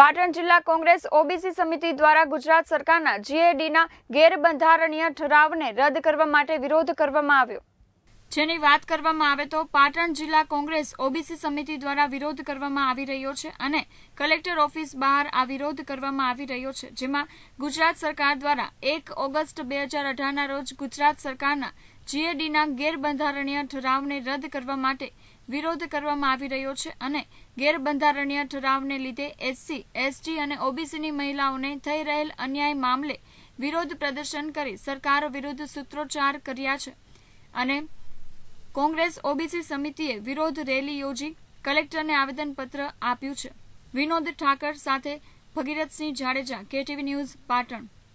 પાટણ જિલ્લા કોંગ્રેસ ઓબીસી સમિતિ દ્વારા ગુજરાત સરકારના જીએડીના ગેરબંધારણીય ઠરાવને રદ કરવા માટે વિરોધ કરવામાં આવ્યો જેની વાત કરવામાં આવે તો પાટણ જિલ્લા કોંગ્રેસ ઓબીસી સમિતિ દ્વારા વિરોધ કરવામાં આવી રહ્યો છે અને કલેક્ટર ઓફિસ બહાર આ વિરોધ કરવામાં આવી રહ્યો છે જેમાં ગુજરાત સરકાર દ્વારા એક ઓગસ્ટ બે હજાર અઢારના રોજ ગુજરાત સરકારના જીએડીના ગેરબંધારણીય ઠરાવને રદ કરવા માટે વિરોધ કરવામાં આવી રહ્યો છે અને ગેરબંધારણીય ઠરાવને લીધે એસસી એસટી અને ઓબીસીની મહિલાઓને થઈ રહેલ અન્યાય મામલે વિરોધ પ્રદર્શન કરી સરકાર વિરુદ્ધ સૂત્રોચ્ચાર કર્યા છે અને કોંગ્રેસ ઓબીસી સમિતિએ વિરોધ રેલી યોજી કલેક્ટરને આવેદનપત્ર આપ્યું છે વિનોદ ઠાકર સાથે ભગીરથસિંહ જાડેજા કેટીવી ન્યૂઝ પાટણ